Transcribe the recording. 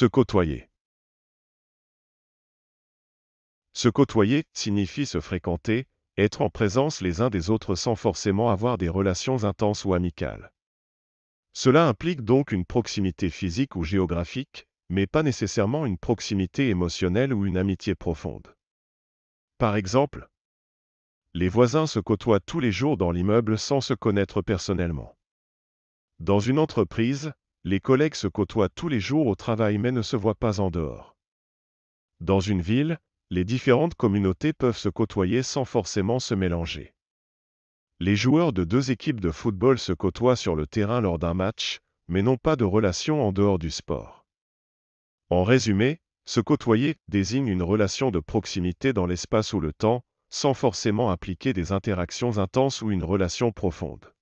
Se côtoyer. Se côtoyer signifie se fréquenter, être en présence les uns des autres sans forcément avoir des relations intenses ou amicales. Cela implique donc une proximité physique ou géographique, mais pas nécessairement une proximité émotionnelle ou une amitié profonde. Par exemple, les voisins se côtoient tous les jours dans l'immeuble sans se connaître personnellement. Dans une entreprise, les collègues se côtoient tous les jours au travail mais ne se voient pas en dehors. Dans une ville, les différentes communautés peuvent se côtoyer sans forcément se mélanger. Les joueurs de deux équipes de football se côtoient sur le terrain lors d'un match, mais n'ont pas de relation en dehors du sport. En résumé, se côtoyer désigne une relation de proximité dans l'espace ou le temps, sans forcément impliquer des interactions intenses ou une relation profonde.